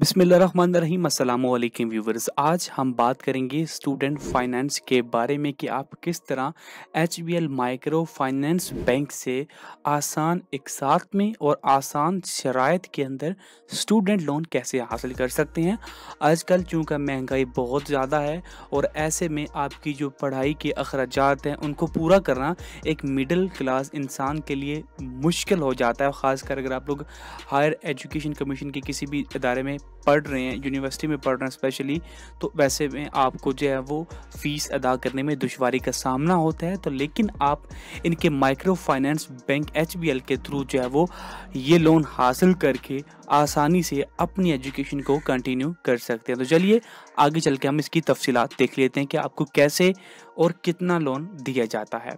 बिसमीम अल्लाम व्यूवर्स आज हम बात करेंगे स्टूडेंट फाइनेंस के बारे में कि आप किस तरह H B L micro finance bank से आसान इकसात में और आसान शरात के अंदर स्टूडेंट लोन कैसे हासिल कर सकते हैं आजकल चूँकि महंगाई बहुत ज़्यादा है और ऐसे में आपकी जो पढ़ाई के अखराज हैं उनको पूरा करना एक मिडल क्लास इंसान के लिए मुश्किल हो जाता है ख़ासकर अगर आप लोग हायर एजुकेशन कमीशन के किसी भी इदारे में पढ़ रहे हैं यूनिवर्सिटी में पढ़ रहे हैं स्पेशली तो वैसे में आपको जो है वो फ़ीस अदा करने में दुशारी का सामना होता है तो लेकिन आप इनके माइक्रो फाइनेंस बैंक एच के थ्रू जो है वो ये लोन हासिल करके आसानी से अपनी एजुकेशन को कंटिन्यू कर सकते हैं तो चलिए आगे चल के हम इसकी तफसीत देख लेते हैं कि आपको कैसे और कितना लोन दिया जाता है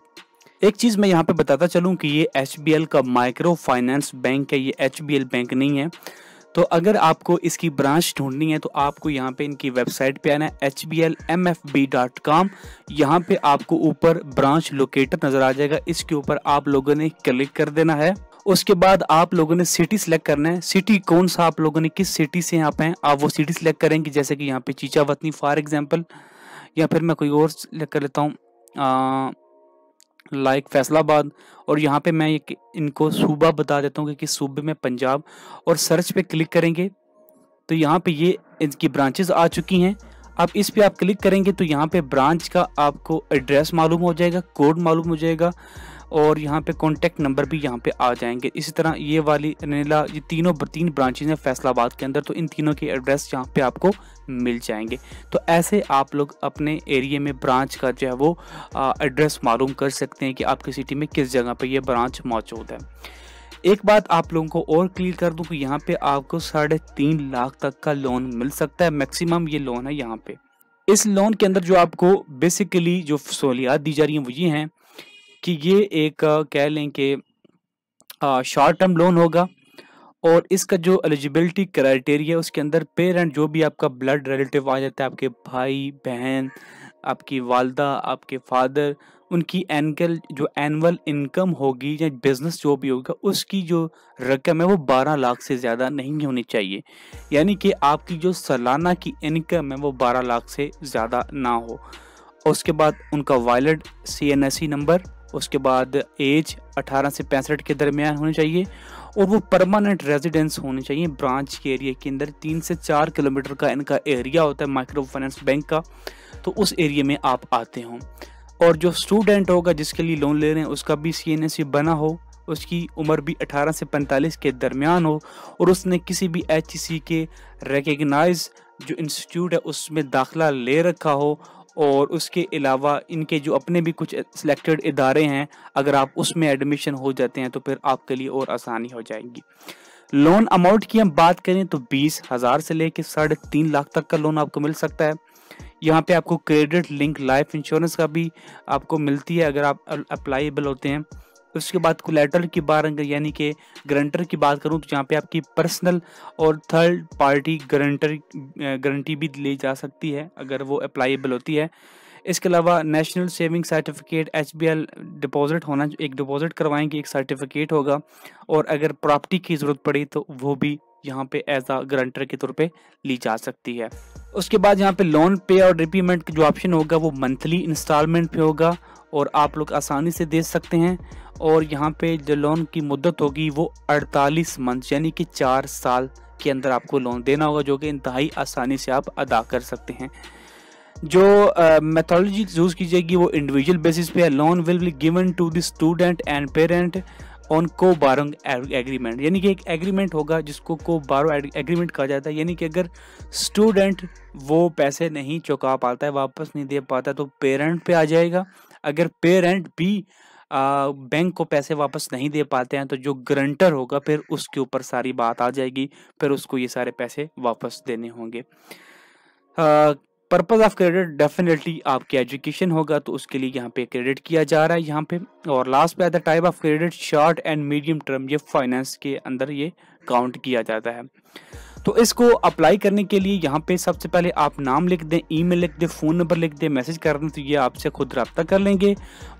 एक चीज़ मैं यहाँ पे बताता चलूँ कि ये एच का माइक्रो फाइनेंस बैंक है ये एच बैंक नहीं है तो अगर आपको इसकी ब्रांच ढूंढनी है तो आपको यहाँ पे इनकी वेबसाइट पे आना है H B L M F B dot com यहाँ पे आपको ऊपर ब्रांच लोकेटर नज़र आ जाएगा इसके ऊपर आप लोगों ने क्लिक कर देना है उसके बाद आप लोगों ने सिटी सिलेक्ट करना है सिटी कौन सा आप लोगों ने किस सिटी से यहाँ पे हैं आप वो सिटी सिलेक्ट करेंगे जैसे कि यहाँ पे चीचावतनी वतनी फॉर एग्जाम्पल या फिर मैं कोई और सिलेक्ट कर लेता हूँ लाइक फैसलाबाद और यहाँ पे मैं एक इनको सूबा बता देता हूँ कि किस सूबे में पंजाब और सर्च पे क्लिक करेंगे तो यहाँ पे ये इनकी ब्रांचेस आ चुकी हैं अब इस पर आप क्लिक करेंगे तो यहाँ पे ब्रांच का आपको एड्रेस मालूम हो जाएगा कोड मालूम हो जाएगा और यहाँ पे कॉन्टैक्ट नंबर भी यहाँ पे आ जाएंगे इसी तरह ये वाली अनिला ये तीनों तीन ब्रांचेज हैं फैसलाबाद के अंदर तो इन तीनों के एड्रेस यहाँ पे आपको मिल जाएंगे तो ऐसे आप लोग अपने एरिए में ब्रांच का जो है वो एड्रेस मालूम कर सकते हैं कि आपकी सिटी में किस जगह पर यह ब्रांच मौजूद है एक बात आप लोगों को और क्लियर कर दूं कि यहाँ पे आपको साढ़े तीन लाख तक का लोन मिल सकता है मैक्सिमम ये लोन है यहाँ पे इस लोन के अंदर जो आपको बेसिकली जो सहूलियात दी जा रही हैं वो ये हैं कि ये एक कह लें कि शॉर्ट टर्म लोन होगा और इसका जो एलिजिबिलिटी क्राइटेरिया उसके अंदर पेरेंट जो भी आपका ब्लड रिलेटिव आ जाता है आपके भाई बहन आपकी वालदा आपके फादर उनकी एनकल जो एनअल इनकम होगी या बिज़नेस जो भी होगा उसकी जो रकम है वो 12 लाख से ज़्यादा नहीं होनी चाहिए यानी कि आपकी जो सालाना की इनकम है वो 12 लाख से ज़्यादा ना हो और उसके बाद उनका वॉलेट सी नंबर उसके बाद एज 18 से पैंसठ के दरमियान होनी चाहिए और वो परमानेंट रेजिडेंस होने चाहिए ब्रांच के एरिया के अंदर तीन से चार किलोमीटर का इनका एरिया होता है माइक्रो फाइनेंस बैंक का तो उस एरिया में आप आते हो और जो स्टूडेंट होगा जिसके लिए लोन ले रहे हैं उसका भी सी एन बना हो उसकी उम्र भी 18 से 45 के दरमियान हो और उसने किसी भी एच के रिकगनाइज जो इंस्टीट्यूट है उसमें दाखला ले रखा हो और उसके अलावा इनके जो अपने भी कुछ सिलेक्टेड इदारे हैं अगर आप उसमें एडमिशन हो जाते हैं तो फिर आपके लिए और आसानी हो जाएगी लोन अमाउंट की हम बात करें तो बीस हज़ार से लेकर साढ़े तीन लाख तक का लोन आपको मिल सकता है यहाँ पे आपको क्रेडिट लिंक लाइफ इंश्योरेंस का भी आपको मिलती है अगर आप अप्लाईबल होते हैं उसके बाद कोलेटर की बार अगर यानी कि गारंटर की बात करूँ तो जहाँ पे आपकी पर्सनल और थर्ड पार्टी गारंटर गारंटी भी ली जा सकती है अगर वो अप्लाईबल होती है इसके अलावा national saving certificate H B L deposit होना एक डिपॉजिट करवाएंगे एक सर्टिफिकेट होगा और अगर प्रॉपर्टी की ज़रूरत पड़ी तो वो भी यहाँ पे एज आ गारंटर के तौर पे ली जा सकती है उसके बाद यहाँ पे लोन पे और रिपेमेंट जो ऑप्शन होगा वो मंथली इंस्टॉलमेंट पे होगा और आप लोग आसानी से दे सकते हैं और यहाँ पे जो लोन की मुद्दत होगी वो 48 मंथ यानी कि चार साल के अंदर आपको लोन देना होगा जो कि इंतहाई आसानी से आप अदा कर सकते हैं जो मेथोलॉजी यूज़ की जाएगी वो इंडिविजुअल बेसिस पे है loan will be given to the student and parent on co borrower agreement यानी कि एक एग्रीमेंट होगा जिसको को बारो एग्रीमेंट कहा जाता है यानी कि अगर स्टूडेंट वो पैसे नहीं चुका पाता है वापस नहीं दे पाता तो पेरेंट पे आ जाएगा अगर पेरेंट भी आ, बैंक को पैसे वापस नहीं दे पाते हैं तो जो ग्रंटर होगा फिर उसके ऊपर सारी बात आ जाएगी फिर उसको ये सारे पैसे वापस देने होंगे पर्पज ऑफ क्रेडिट डेफिनेटली आपकी एजुकेशन होगा तो उसके लिए यहाँ पे क्रेडिट किया जा रहा है यहाँ पे और लास्ट पे आता है type of credit short and medium term ये फाइनेंस के अंदर ये काउंट किया जाता है तो इसको अप्लाई करने के लिए यहाँ पे सबसे पहले आप नाम लिख दें ईमेल लिख दें फ़ोन नंबर लिख दें मैसेज कर दें तो ये आपसे खुद रब्ता कर लेंगे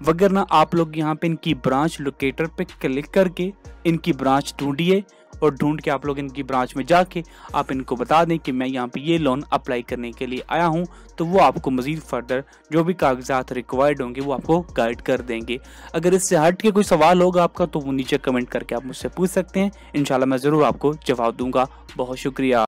वगरना आप लोग यहाँ पे इनकी ब्रांच लोकेटर पे क्लिक करके इनकी ब्रांच ढूंढिए और ढूंढ के आप लोग इनकी ब्रांच में जाके आप इनको बता दें कि मैं यहाँ पे ये लोन अप्लाई करने के लिए आया हूँ तो वो आपको मज़ीद फर्दर जो भी कागजात रिक्वायर्ड होंगे वो आपको गाइड कर देंगे अगर इससे हट के कोई सवाल होगा आपका तो वो नीचे कमेंट करके आप मुझसे पूछ सकते हैं इन मैं ज़रूर आपको जवाब दूंगा बहुत शुक्रिया